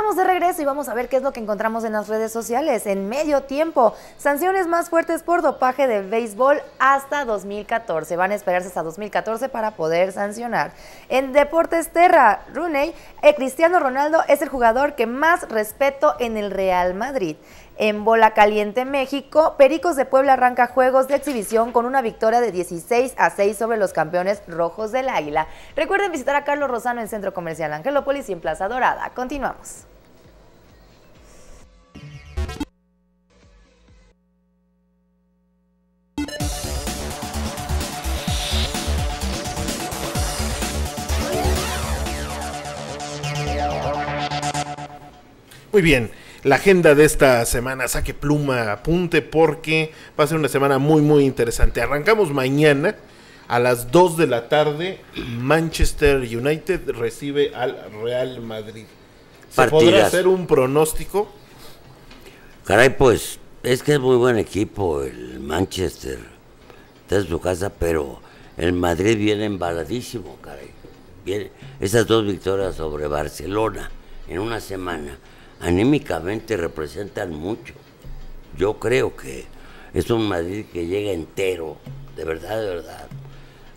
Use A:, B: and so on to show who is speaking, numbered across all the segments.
A: estamos de regreso y vamos a ver qué es lo que encontramos en las redes sociales. En medio tiempo, sanciones más fuertes por dopaje de béisbol hasta 2014. Van a esperarse hasta 2014 para poder sancionar. En Deportes Terra, Rooney, eh, Cristiano Ronaldo es el jugador que más respeto en el Real Madrid. En Bola Caliente, México, Pericos de Puebla arranca juegos de exhibición con una victoria de 16 a 6 sobre los campeones rojos del Águila. Recuerden visitar a Carlos Rosano en Centro Comercial Angelópolis y en Plaza Dorada. Continuamos.
B: bien, la agenda de esta semana, saque pluma, apunte, porque va a ser una semana muy, muy interesante. Arrancamos mañana a las 2 de la tarde. Manchester United recibe al Real Madrid. ¿Se podrá hacer un pronóstico?
C: Caray, pues es que es muy buen equipo el Manchester. Está en su casa, pero el Madrid viene embaladísimo, caray. Viene, esas dos victorias sobre Barcelona en una semana anímicamente representan mucho. Yo creo que es un Madrid que llega entero, de verdad, de verdad,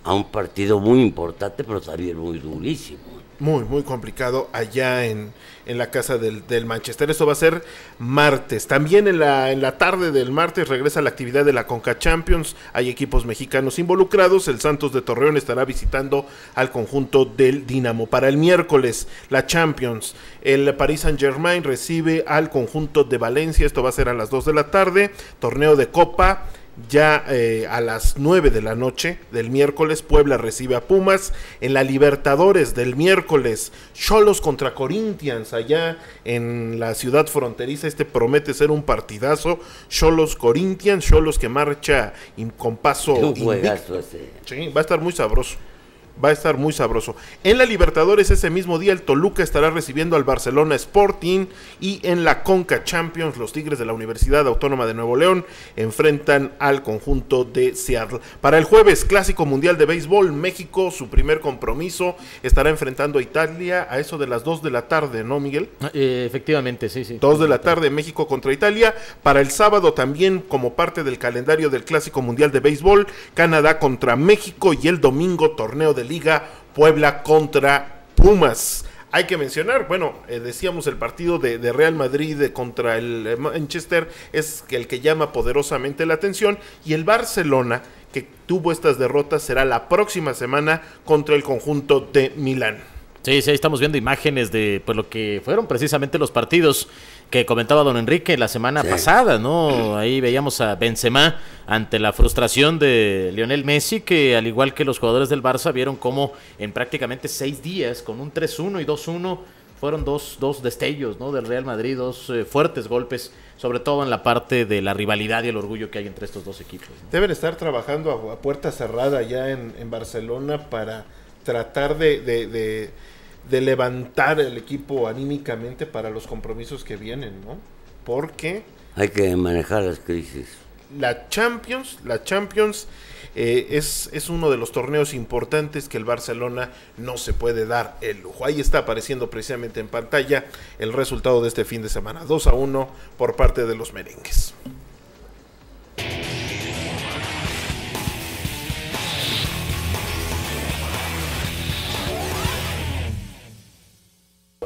C: a un partido muy importante, pero también muy durísimo
B: muy, muy complicado allá en, la casa del, Manchester. Esto va a ser martes. También en la, en la tarde del martes regresa la actividad de la Conca Champions. Hay equipos mexicanos involucrados. El Santos de Torreón estará visitando al conjunto del Dinamo. Para el miércoles, la Champions. El Paris Saint Germain recibe al conjunto de Valencia. Esto va a ser a las 2 de la tarde. Torneo de Copa. Ya eh, a las 9 de la noche del miércoles, Puebla recibe a Pumas. En la Libertadores del miércoles, Cholos contra Corinthians, allá en la ciudad fronteriza. Este promete ser un partidazo. Cholos Corinthians, Cholos que marcha con paso. va
C: a
B: estar muy sabroso va a estar muy sabroso. En la Libertadores ese mismo día el Toluca estará recibiendo al Barcelona Sporting y en la Conca Champions los Tigres de la Universidad Autónoma de Nuevo León enfrentan al conjunto de Seattle. Para el jueves Clásico Mundial de Béisbol, México, su primer compromiso, estará enfrentando a Italia a eso de las 2 de la tarde, ¿no, Miguel?
C: Ah, eh, efectivamente, sí, sí. 2 de la
B: tarde México contra Italia. Para el sábado también como parte del calendario del Clásico Mundial de Béisbol, Canadá contra México y el domingo torneo de liga, Puebla contra Pumas. Hay que mencionar, bueno, eh, decíamos el partido de, de, Real Madrid contra el eh, Manchester es el que llama poderosamente la atención y el Barcelona que tuvo estas derrotas será la próxima semana contra el conjunto de Milán.
C: Sí, sí, ahí estamos viendo imágenes de pues, lo que fueron precisamente los partidos que comentaba don Enrique la semana pasada, ¿no? Ahí veíamos a Benzema ante la frustración de Lionel Messi, que al igual que los jugadores del Barça vieron cómo en prácticamente seis días, con un 3-1 y 2-1, fueron dos, dos, destellos ¿no? del Real Madrid, dos eh, fuertes golpes, sobre todo en la parte de la rivalidad y el orgullo que hay entre estos dos equipos.
B: Deben estar trabajando a, puerta cerrada ya en, Barcelona para tratar de de levantar el equipo anímicamente para los compromisos que vienen, ¿no? Porque...
C: Hay que manejar las crisis.
B: La Champions, la Champions eh, es, es uno de los torneos importantes que el Barcelona no se puede dar el lujo. Ahí está apareciendo precisamente en pantalla el resultado de este fin de semana, 2 a 1 por parte de los merengues.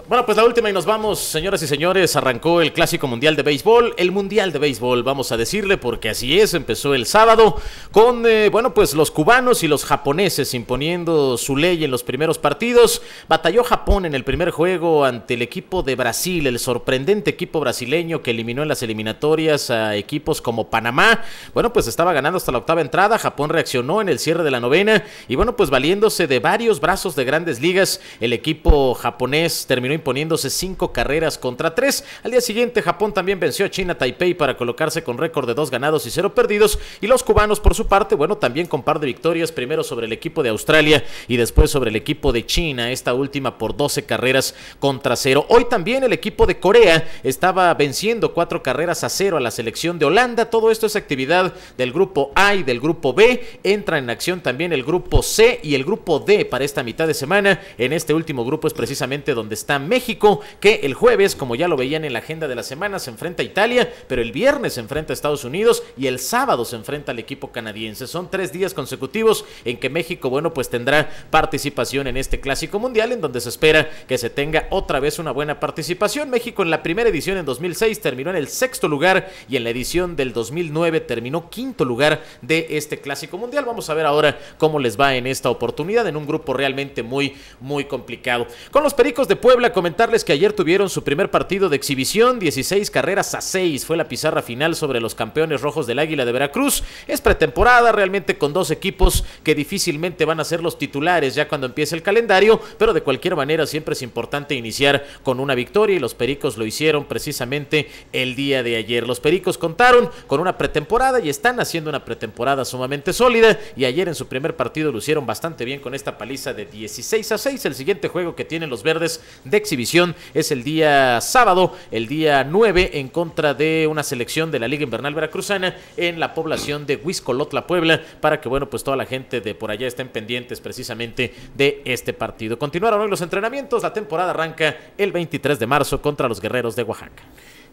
C: Bueno, pues la última y nos vamos, señoras y señores. Arrancó el Clásico Mundial de Béisbol, el Mundial de Béisbol, vamos a decirle, porque así es, empezó el sábado con, eh, bueno, pues los cubanos y los japoneses imponiendo su ley en los primeros partidos. Batalló Japón en el primer juego ante el equipo de Brasil, el sorprendente equipo brasileño que eliminó en las eliminatorias a equipos como Panamá. Bueno, pues estaba ganando hasta la octava entrada, Japón reaccionó en el cierre de la novena y bueno, pues valiéndose de varios brazos de grandes ligas, el equipo japonés terminó poniéndose cinco carreras contra tres. Al día siguiente, Japón también venció a China Taipei para colocarse con récord de dos ganados y cero perdidos. Y los cubanos, por su parte, bueno, también con par de victorias, primero sobre el equipo de Australia y después sobre el equipo de China, esta última por 12 carreras contra cero. Hoy también el equipo de Corea estaba venciendo cuatro carreras a cero a la selección de Holanda. Todo esto es actividad del grupo A y del grupo B. Entra en acción también el grupo C y el grupo D para esta mitad de semana. En este último grupo es precisamente donde está México, que el jueves, como ya lo veían en la agenda de la semana, se enfrenta a Italia, pero el viernes se enfrenta a Estados Unidos y el sábado se enfrenta al equipo canadiense. Son tres días consecutivos en que México, bueno, pues tendrá participación en este clásico mundial, en donde se espera que se tenga otra vez una buena participación. México en la primera edición en 2006 terminó en el sexto lugar y en la edición del 2009 terminó quinto lugar de este clásico mundial. Vamos a ver ahora cómo les va en esta oportunidad en un grupo realmente muy, muy complicado. Con los Pericos de Puebla comentarles que ayer tuvieron su primer partido de exhibición, 16 carreras a 6 fue la pizarra final sobre los campeones rojos del Águila de Veracruz. Es pretemporada realmente con dos equipos que difícilmente van a ser los titulares ya cuando empiece el calendario, pero de cualquier manera siempre es importante iniciar con una victoria y los Pericos lo hicieron precisamente el día de ayer. Los Pericos contaron con una pretemporada y están haciendo una pretemporada sumamente sólida y ayer en su primer partido lucieron bastante bien con esta paliza de 16 a 6, el siguiente juego que tienen los verdes de exhibición es el día sábado, el día 9, en contra de una selección de la Liga Invernal Veracruzana en la población de Huizcolotla, Puebla, para que, bueno, pues toda la gente de por allá estén pendientes precisamente de este partido. Continuaron hoy los entrenamientos, la temporada arranca el 23 de marzo contra los Guerreros de Oaxaca.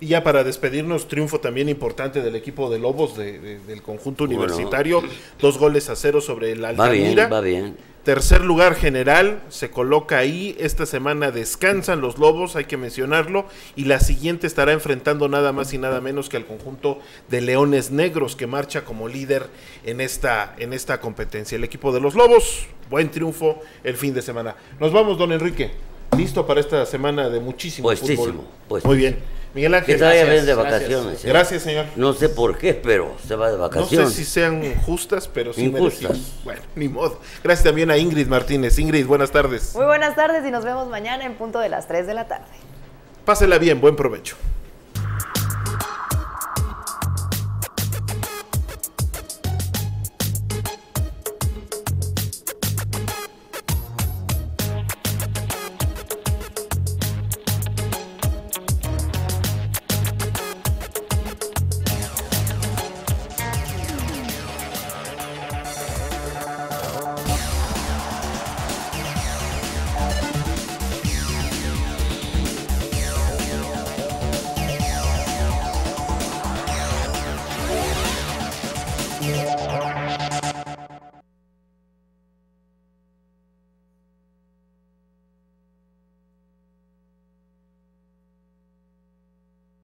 B: Y ya para despedirnos, triunfo también importante del equipo de Lobos del conjunto universitario. Dos goles a cero sobre el Altamira. Va bien, va bien. Tercer lugar general, se coloca ahí. Esta semana descansan los Lobos, hay que mencionarlo. Y la siguiente estará enfrentando nada más y nada menos que al conjunto de Leones Negros, que marcha como líder en esta, en esta competencia. El equipo de los Lobos, buen triunfo el fin de semana. Nos vamos, don Enrique. Listo para esta semana de muchísimo fútbol. Muy bien. Miguel Ángel. Que todavía gracias, de vacaciones. ¿eh? Gracias. señor.
C: No sé por qué, pero se va de vacaciones. No sé si
B: sean justas, pero sí Injustas. Bueno, ni modo. Gracias también a Ingrid Martínez. Ingrid, buenas tardes.
A: Muy buenas tardes y nos vemos mañana en punto de las 3 de la tarde.
B: Pásela bien, buen provecho.